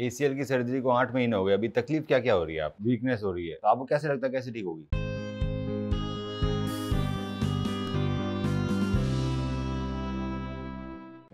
ACL की surgery को आठ महीने हो गए अभी तकलीफ क्या क्या हो रही है आप वीकनेस हो रही है तो आपको कैसे लगता है कैसे ठीक होगी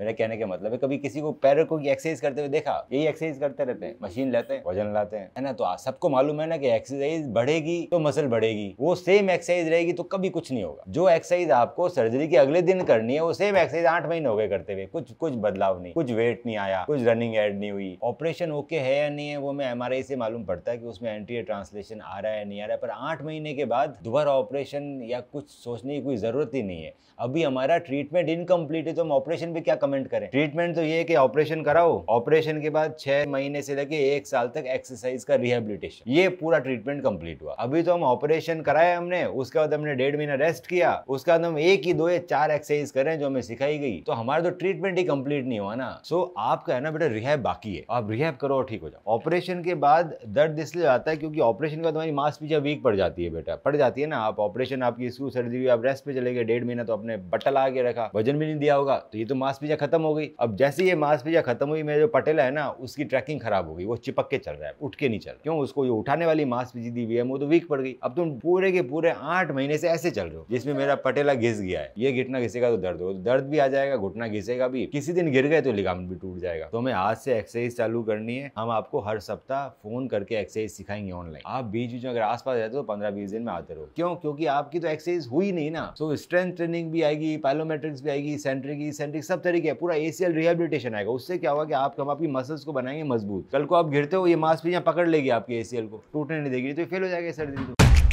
मेरा कहने का मतलब है कभी किसी को पैरों को एक्सरसाइज करते हुए देखा यही एक्सरसाइज करते रहते हैं मशीन लाते हैं वजन लाते हैं है ना तो सबको मालूम है ना कि एक्सरसाइज बढ़ेगी तो मसल बढ़ेगी वो सेम एक्सरसाइज रहेगी तो कभी कुछ नहीं होगा जो एक्सरसाइज आपको सर्जरी के अगले दिन करनी है वो सेम एक्सरसाइज आठ महीने हो गए करते हुए कुछ कुछ बदलाव नहीं कुछ वेट नहीं आया कुछ रनिंग एड नहीं हुई ऑपरेशन ओके है या नहीं है वो मैं एम से मालूम पड़ता है कि उसमें एंटी ट्रांसलेशन आ रहा है नहीं आ रहा है पर आठ महीने के बाद दोबारा ऑपरेशन या कुछ सोचने की कोई जरूरत ही नहीं है अभी हमारा ट्रीटमेंट इनकम्प्लीट है तो हम ऑपरेशन भी क्या कमेंट करें ट्रीटमेंट तो ये कि ऑपरेशन कराओ ऑपरेशन के बाद छह महीने से लेके एक साल तक एक्सरसाइज का रिहेबिलिटेशन ये पूरा ट्रीटमेंट कंप्लीट हुआ अभी तो हम ऑपरेशन कराया हमने उसके बाद हमने डेढ़ महीना रेस्ट किया उसके बाद हम एक ही दो या चार एक्सरसाइज करें जो हमें सिखाई गई तो हमारा तो ट्रीटमेंट ही कंप्लीट नहीं हुआ ना सो आपका है ना बेटा रिहेब बाकी है आप रिहेब करो और ठीक हो जाओ ऑपरेशन के बाद दर्द इसलिए आता है क्योंकि ऑपरेशन के बाद हमारी मांसपेशियां वीक पड़ जाती है बेटा पड़ जाती है ना आप ऑपरेशन आपकी स्क्रू सर्जरी आप रेस्ट पे चले गए डेढ़ महीना तो आपने बटल आगे रखा वजन भी नहीं दिया होगा तो ये तो मांसपेशिया खत्म हो गई अब जैसे ये मांसपेशियाँ खत्म हुई मेरे जो पटेला है ना उसकी ट्रैकिंग खराब हो गई वो चिपक के चल रहा है उठ के नहीं चल रहा क्यों उसको जो उठाने वाली मांसपेशी दी हुई है वो तो वीक पड़ गई अब तुम पूरे के पूरे आठ महीने से ऐसे चल रहे हो जिसमें मेरा पटेला घिस गया है ये घिटना घिसेगा तो दर्द हो दर्द भी आ जाएगा घुटना घिसेगा भी किसी दिन गिर गए तो लिगाम भी टूट जाएगा तो हमें आज से एक्सरसाइज चालू करनी है हम आपको हर सप्ताह फोन करके एक्सरसाइज सिखाएंगे ऑनलाइन आप बीच बीच में अगर आसपास रहते हो तो पंद्रह बीस दिन में आते रहो क्यों क्योंकि आपकी तो एक्सरसाइज हुई नहीं ना तो स्ट्रेंथ ट्रेनिंग भी आएगी पैलोमेट्रिक्स भी आएगी सेंट्रिक सेंट्रिक सब तरीके है पूरा एसीएल रिहेबिलिटेशन आएगा उससे क्या होगा कि आप हम आपकी मसल्स को बनाएंगे मजबूत कल को आप गिरते हो ये मास्क पकड़ लेगी आपके एसीएल को टूटने नहीं देगी तो फेल हो जाएगा सर्जरी तो